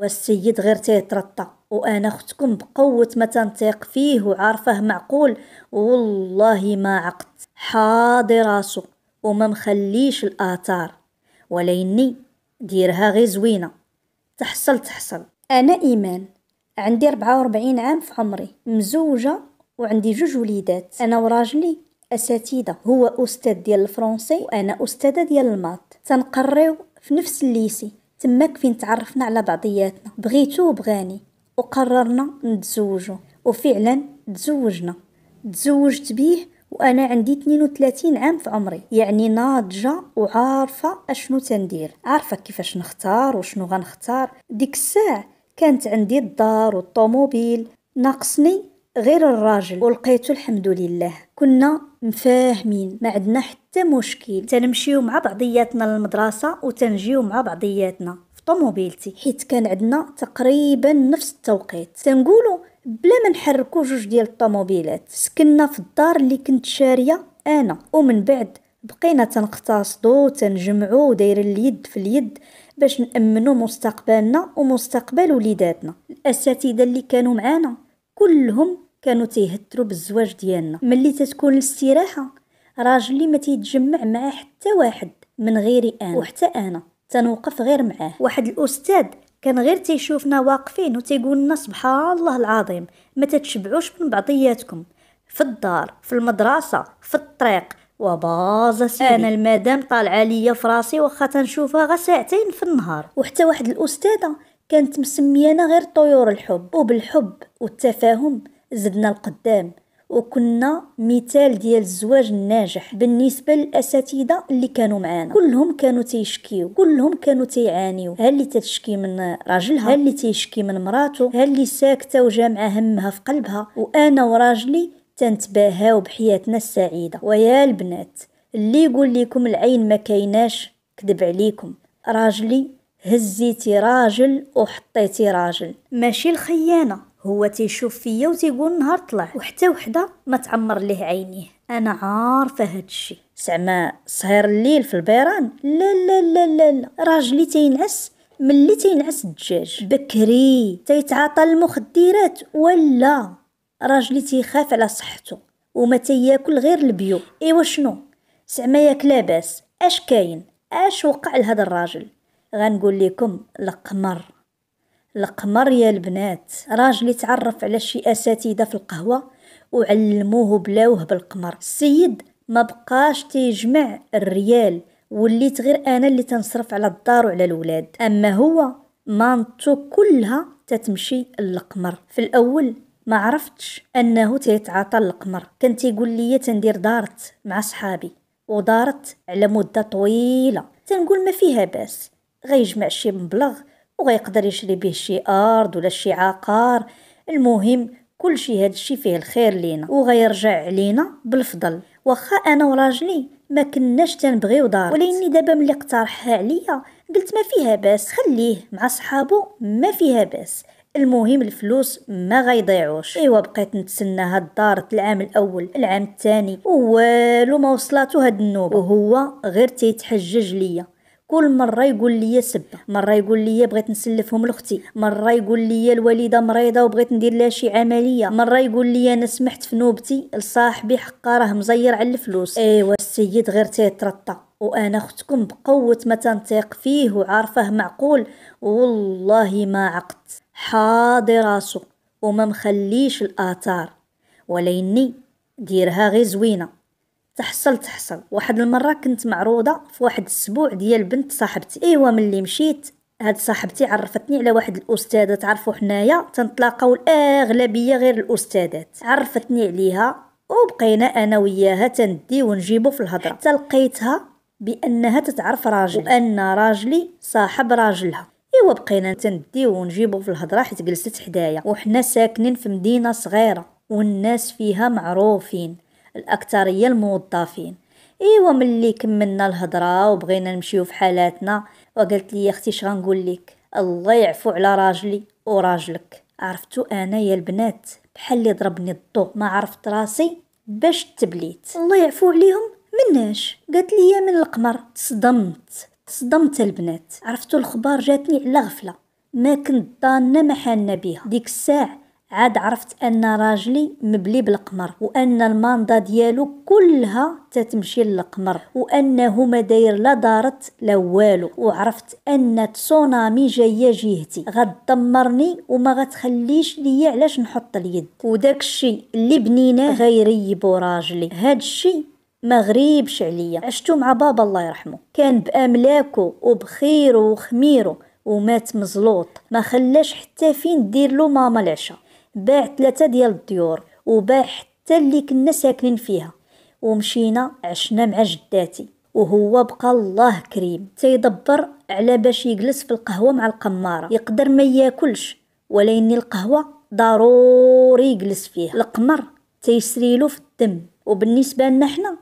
والسيد غير تيترطى وانا اختكم بقوه ما تنطيق فيه وعارفه معقول والله ما عقت حاضي راسو وما مخليش الاثار وليني ديرها غير زوينه تحصل تحصل انا ايمان عندي 44 عام في عمري مزوجه وعندي جوج وليدات انا وراجلي اساتذه هو استاذ ديال الفرنسي وانا استاذه ديال الماط تنقريو في نفس الليسي تماك فين تعرفنا على بعضياتنا بغيتو وبغاني وقررنا نتزوجو وفعلا تزوجنا تزوجت بيه وانا عندي 32 عام في عمري يعني ناضجه وعارفه اشنو تندير عارفه كيفاش نختار وشنو غنختار ديك الساعه كانت عندي الدار والطوموبيل ناقصني غير الراجل ولقيته الحمد لله كنا مفاهمين ما عندنا حتى مشكل تنمشيو مع بعضياتنا للمدرسه وتنجيو مع بعضياتنا في طوموبيلتي حيت كان عندنا تقريبا نفس التوقيت تنقولوا بلا ما نحركو جوج ديال الطوموبيلات سكننا في الدار اللي كنت شاريه انا ومن بعد بقينا تنقتصدو تنجمعو دايرين اليد في اليد باش نأمنو مستقبلنا ومستقبل وليداتنا الأساتذة اللي كانوا معانا كلهم كانوا تيهتروا بالزواج ديالنا ملي تتكون الاستراحه راجل اللي ما تيتجمع معاه حتى واحد من غيري انا وحتى انا تنوقف غير معاه واحد الاستاذ كان غير تيشوفنا واقفين وتيقول لنا سبحان الله العظيم ما تتشبعوش من بعضياتكم في الدار في المدرسه في الطريق وبازا انا المدام طالعه ليا في راسي واخا تنشوفها غا ساعتين في النهار وحتى واحد الاستاذه كانت مسميانا غير طيور الحب وبالحب والتفاهم زدنا القدام وكنا مثال ديال الزواج الناجح بالنسبه للاساتذه اللي كانوا معانا كلهم كانوا تيشكيو كلهم كانوا تيعانيو ها اللي تتشكي من راجلها ها اللي تيشكي من مراته ها اللي ساكته وجامعة همها في قلبها وانا وراجلي تنتباهاو بحياتنا السعيده ويا البنات اللي يقول لكم العين ما كايناش كذب عليكم راجلي هزيتي راجل وحطيتي راجل ماشي الخيانه هو تيشوف فيا وتيقول نهار طلع وحتى وحده ما تعمر ليه عينيه انا عارفه هادشي زعما صهير الليل في البيران لا لا لا لا, لا. راجلي تينعس ملي تينعس الدجاج بكري تيتعاطى المخدرات ولا راجلي تيخاف على صحته وما تياكل غير البيو ايوا شنو زعما ياك لاباس اش كاين اش وقع لهذا الراجل غنقول لكم القمر القمر يا البنات راجل يتعرف على شي اساتذه في القهوه وعلموه بلاوه بالقمر السيد ما بقاش تيجمع الريال وليت غير انا اللي تنصرف على الدار وعلى الولاد اما هو مانتو كلها تتمشي للقمر في الاول ما عرفتش انه تيتعاطى القمر كان تيقول لي تندير دارت مع صحابي ودارت على مده طويله تنقول ما فيها باس غيجمع شي مبلغ وغيقدر يشري به شي ارض ولا شي عقار المهم كل شي هاد الشي فيه الخير لينا وغيرجع علينا بالفضل واخا انا وراجلي ما كناش تنبغيو دار وليني دابا ملي اقترحها عليا قلت ما فيها باس خليه مع صحابو ما فيها باس المهم الفلوس ما غيضيعوش ايوا بقيت نتسنى هاد الدار العام الاول العام الثاني والو ما وصلاتو هاد النوبه وهو غير تيتحجج ليا كل مره يقول لي سبه مره يقول لي بغيت نسلفهم لاختي مره يقول لي الوالده مريضه وبغيت ندير لها شي عمليه مره يقول لي انا سمحت في نوبتي لصاحبي حقا راه مزير على الفلوس ايوا السيد غير تيترطى وانا اختكم بقوه ما تنطيق فيه وعارفه معقول والله ما عقت حاضي راسو وما مخليش الاثار وليني ديرها غير زوينه تحصل تحصل واحد المره كنت معروضه في واحد السبوع ديال بنت صاحبتي ايوا ملي مشيت هاد صاحبتي عرفتني على واحد الاستاذه تعرفوا حنايا تنتلاقاو الاغلبيه غير الاستاذات عرفتني عليها وبقينا انا وياها تندي ونجيبو في الهضره حتى لقيتها بانها تتعرف راجل وان راجلي صاحب راجلها ايوا بقينا تندي ونجيبو في الهضره حيت جلست حدايا وحنا ساكنين في مدينه صغيره والناس فيها معروفين الأكثرية الموظفين إيوا ملي كملنا الهضرة وبغينا نمشيو في حالاتنا وقالت لي اختي اش غنقول لك الله يعفو على راجلي وراجلك عرفتو انا يا البنات بحال اللي ضربني الضو ما عرفت راسي باش تبليت الله يعفو عليهم مناش قالت لي من القمر تصدمت تصدمت البنات عرفتو الخبار جاتني على غفله ما كنت ضانه ما حالنا بيها ديك الساعه عاد عرفت أن راجلي مبلي بالقمر وأن الماندا ديالو كلها تتمشي للقمر وأنه ما داير لا دارت لا والو وعرفت أن تسونامي جاية جهتي غدمرني وما غتخليش ليا علاش نحط اليد وداك الشيء اللي بنيناه غيريبو راجلي هاد الشيء ما غريبش عليا عشتو مع بابا الله يرحمه كان بأملاكو وبخيرو وخميرو ومات مزلوط ما خلاش حتى فين دير له ماما العشاء باع ثلاثة ديال الديور وباع حتى اللي كنا ساكنين فيها ومشينا عشنا مع جداتي وهو بقى الله كريم تيدبر على باش يجلس في القهوة مع القمارة يقدر ما ياكلش ولكن القهوة ضروري يجلس فيها القمر تيسريلو في الدم وبالنسبة لنا حنا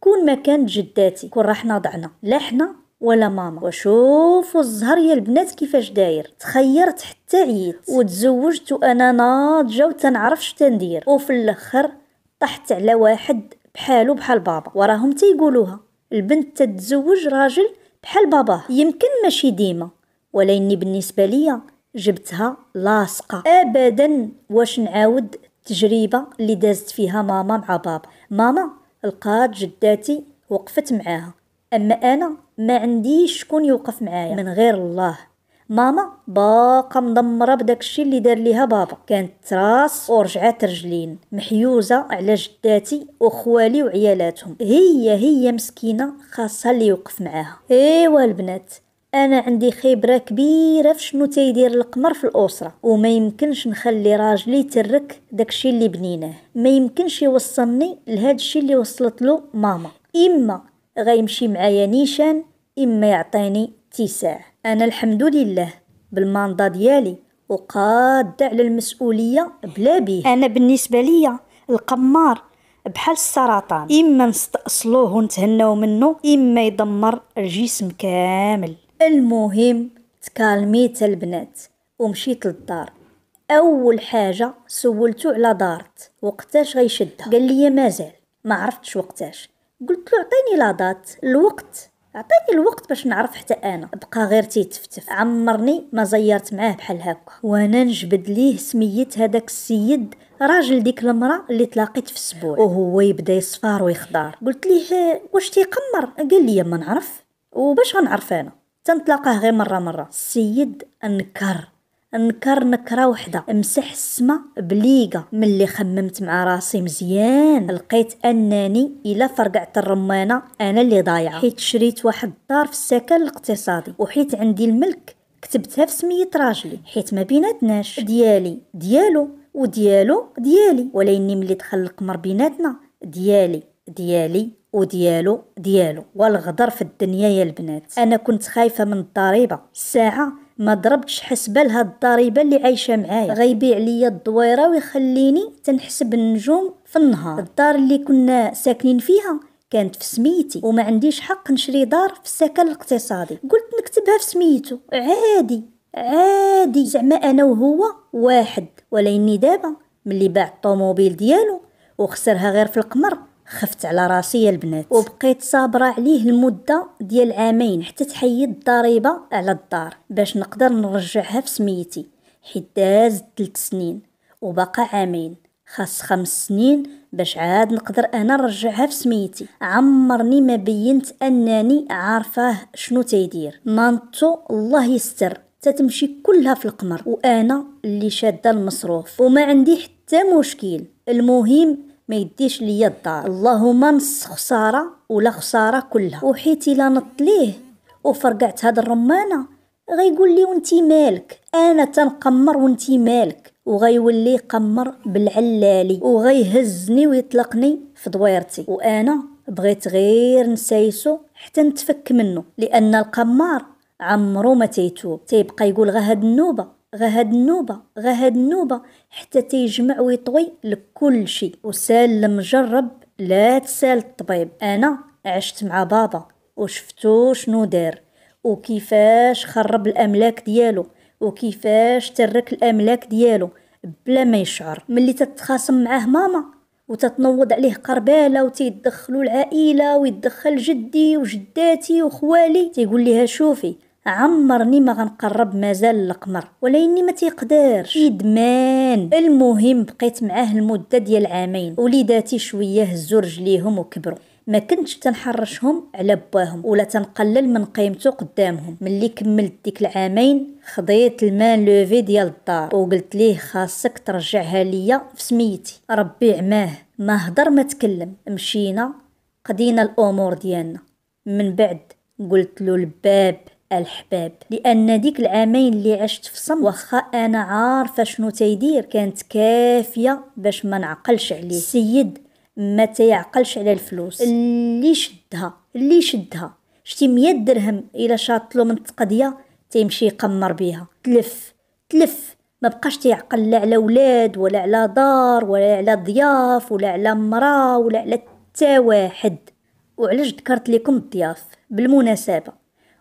كون ما كانت جداتي كون راحنا ضعنا لا حنا ولا ماما وشوفوا الزهر يا البنات كيفاش داير تخيرت حتى عييت وتزوجت وانا ناضجه شنو تندير وفي الاخر طحت على واحد بحالو بحال بابا وراهم تيقولوها البنت تتزوج راجل بحال بابا يمكن ماشي ديما ولكن بالنسبه ليا جبتها لاصقه ابدا واش نعاود التجربه اللي دازت فيها ماما مع بابا ماما لقات جداتي وقفت معاها أما أنا ما عنديش شكون يوقف معايا من غير الله ماما باقا مدمره بداك الشيء اللي دار ليها بابا كانت راس ورجعات رجلين محيوزه على جداتي وخوالي وعيالاتهم هي هي مسكينه خاصها اللي يوقف معاها ايوا البنات انا عندي خبره كبيره في شنو تيدير القمر في الاسره وما يمكنش نخلي راجلي ترك داكشي اللي بنيناه ما يمكنش يوصلني لهذا الشيء اللي وصلت له ماما اما غيمشي معايا نيشان إما يعطيني اتساع أنا الحمد لله بالماندا ديالي وقاد على المسؤولية بلا بيه أنا بالنسبة ليا القمار بحال السرطان إما نستأصلوه ونتهناو منه إما يدمر الجسم كامل المهم تكالميت البنات ومشيت للدار اول حاجه سولته على دارت وقتاش غيشدها قال لي مازال ما عرفتش وقتاش قلت له عطيني لادات الوقت عطيني الوقت باش نعرف حتى انا بقى غير تيتفتف عمرني ما زيرت معاه بحال هكا وانا نجبد ليه سميت هذاك السيد راجل ديك المراه اللي تلاقيت في السبوع وهو يبدا يصفار ويخضار قلت ليه واش تيقمر قال لي ما نعرف وباش غنعرف انا تنتلاقاه غير مره مره السيد انكر نكر نكرة وحدة مسح السما بليقة ملي خممت مع راسي مزيان لقيت انني الا فرقعت الرمانة انا اللي ضايعة حيت شريت واحد الدار في السكن الاقتصادي وحيت عندي الملك كتبتها في سمية راجلي حيت ما بيناتناش ديالي ديالو وديالو ديالي وليني ملي دخل القمر بيناتنا ديالي ديالي وديالو ديالو والغدر في الدنيا يا البنات انا كنت خايفه من الضريبه الساعه ما ضربتش حسبه لهاد الضريبه اللي عايشه معايا غيبيع ليا الدويره ويخليني تنحسب النجوم في النهار الدار اللي كنا ساكنين فيها كانت في سميتي وما عنديش حق نشري دار في السكن الاقتصادي قلت نكتبها في سميتو عادي عادي زعما انا وهو واحد اني دابا ملي باع الطوموبيل ديالو وخسرها غير في القمر خفت على راسي البنات وبقيت صابرة عليه المدة ديال عامين حتى تحيد الضريبة على الدار باش نقدر نرجعها في سميتي حيت داز ثلاث سنين وبقى عامين خاص خمس سنين باش عاد نقدر انا نرجعها في سميتي عمرني ما بينت انني عارفاه شنو تيدير مانتو الله يستر تتمشي كلها في القمر وانا اللي شاده المصروف وما عندي حتى مشكل المهم ما يديش ليا الدار اللهم نص خساره ولا خساره كلها وحيت الا نط ليه وفرقعت هاد الرمانه غيقول لي وانتي مالك انا تنقمر وانتي مالك وغيولي يقمر بالعلالي وغيهزني ويطلقني في دويرتي وانا بغيت غير نسايسو حتى نتفك منه لان القمار عمرو ما تيتوب تيبقى يقول غا هاد النوبه غا هاد النوبة غا هاد النوبة حتى تيجمع ويطوي لكل شي وسال المجرب لا تسال الطبيب أنا عشت مع بابا وشفتو شنو دار وكيفاش خرب الأملاك ديالو وكيفاش ترك الأملاك ديالو بلا ما يشعر ملي تتخاصم معاه ماما وتتنوض عليه قربالة وتيدخلوا العائلة ويدخل جدي وجداتي وخوالي تيقول لها شوفي عمرني ما غنقرب مازال ولا اني ما تيقدرش ادمان المهم بقيت معاه المده ديال عامين وليداتي شويه هزوا رجليهم وكبروا ما كنتش تنحرشهم على باهم ولا تنقلل من قيمته قدامهم ملي كملت ديك العامين خضيت المان لوفي ديال الدار وقلت ليه خاصك ترجعها ليا في سميتي ربي عماه ما هضر ما تكلم مشينا قدينا الامور ديالنا من بعد قلت له الباب الحباب لان ديك العامين اللي عشت في صمت واخا انا عارفه شنو تيدير كانت كافيه باش ما نعقلش عليه السيد ما تيعقلش على الفلوس اللي شدها اللي شدها شتي 100 درهم الا شاطلو من التقضيه تيمشي يقمر بها تلف تلف ما بقاش تيعقل لا على ولاد ولا على دار ولا على ضياف ولا على مراه ولا على حتى واحد وعلاش ذكرت لكم الضياف بالمناسبه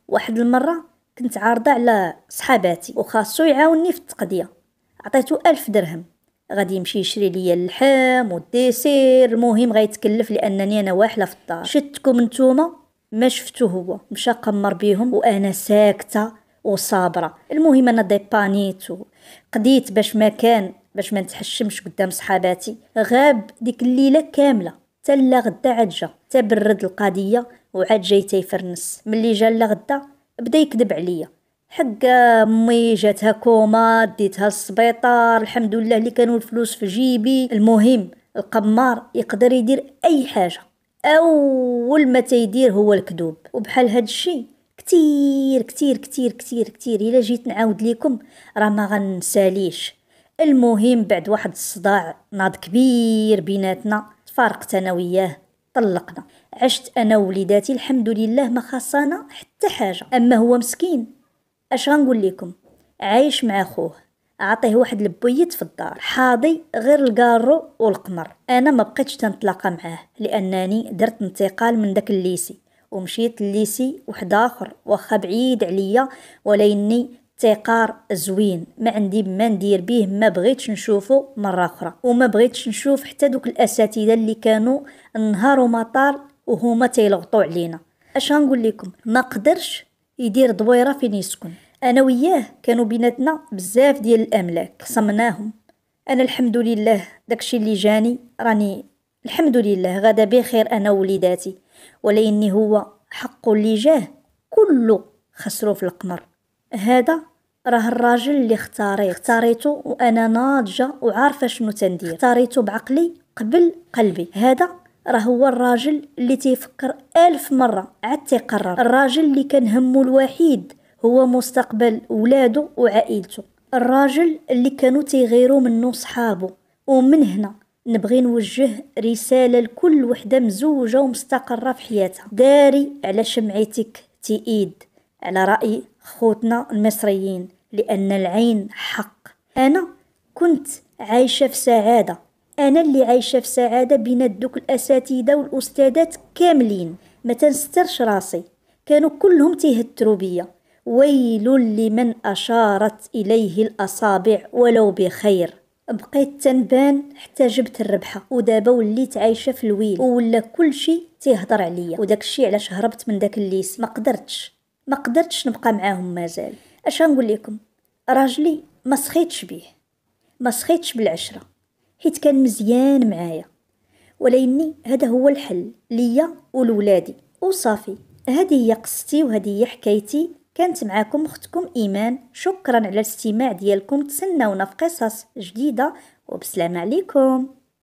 واحد المره كنت عارضه على صحاباتي وخاصو يعاوني في التقضيه عطيتو ألف درهم غادي يمشي يشري ليا اللحم والديسير المهم غيتكلف لانني انا واحله في الدار شتكم نتوما ما شفتو هو مشى قمر بيهم وانا ساكته وصابره المهم انا ديبانيت قديت باش ما كان باش ما نتحشمش قدام صحاباتي غاب ديك الليله كامله تلا غدا عاد جا تبرد القضيه وعاد جاي تيفرنس ملي جا لغدا بدا يكذب عليا حق امي آه، جاتها كوما ديتها للسبيطار الحمد لله اللي كانوا الفلوس في جيبي المهم القمار يقدر يدير اي حاجه اول ما تيدير هو الكذوب وبحال هاد الشيء كتير كتير كتير كتير كتير الا جيت نعاود ليكم راه ما غنساليش المهم بعد واحد الصداع ناض كبير بيناتنا تفارقت انا وياه طلقنا عشت انا ووليداتي الحمد لله ما خاصانا حتى حاجه اما هو مسكين اش غنقول لكم عايش مع خوه اعطيه واحد البويت في الدار حاضي غير الكارو والقمر انا ما بقيتش تنطلق معاه لانني درت انتقال من داك الليسي ومشيت الليسي واحد اخر واخا بعيد عليا وليني تيقار زوين ما عندي ما ندير به ما بغيتش نشوفه مره اخرى وما بغيتش نشوف حتى دوك الاساتذه اللي كانوا نهار ومطار وهما تيلغطو علينا اش غنقول لكم ما قدرش يدير دويره فين يسكن انا وياه كانوا بيناتنا بزاف ديال الاملاك خصمناهم انا الحمد لله داكشي اللي جاني راني الحمد لله غدا بخير انا ووليداتي ولاني هو حق اللي جاه كله خسرو في القمر هذا راه الراجل اللي اختاريه اختاريته وانا ناضجه وعارفه شنو تندير اختاريته بعقلي قبل قلبي هذا راه هو الراجل اللي تيفكر ألف مرة عاد تيقرر الراجل اللي كان همه الوحيد هو مستقبل ولاده وعائلته الراجل اللي كانوا تيغيروا منه صحابه ومن هنا نبغي نوجه رسالة لكل وحدة مزوجة ومستقرة في حياتها داري على شمعتك تئيد على رأي خوتنا المصريين لأن العين حق أنا كنت عايشة في سعادة أنا اللي عايشة في سعادة بين دوك الأساتذة والأستاذات كاملين ما تنسترش راسي كانوا كلهم تيهتروا بيا ويل لمن أشارت إليه الأصابع ولو بخير بقيت تنبان حتى جبت الربحة ودابا وليت عايشة في الويل ولا كل شي تيهضر عليا وداك الشي علاش هربت من داك الليس ما قدرتش ما قدرتش نبقى معاهم مازال اش نقول لكم راجلي ما سخيتش بيه ما سخيتش بالعشره حيت كان مزيان معايا ولاني هذا هو الحل ليا ولولادي وصافي هذه هي قصتي وهذه هي حكايتي كانت معاكم اختكم ايمان شكرا على الاستماع ديالكم تسناونا في قصص جديده وبسلام عليكم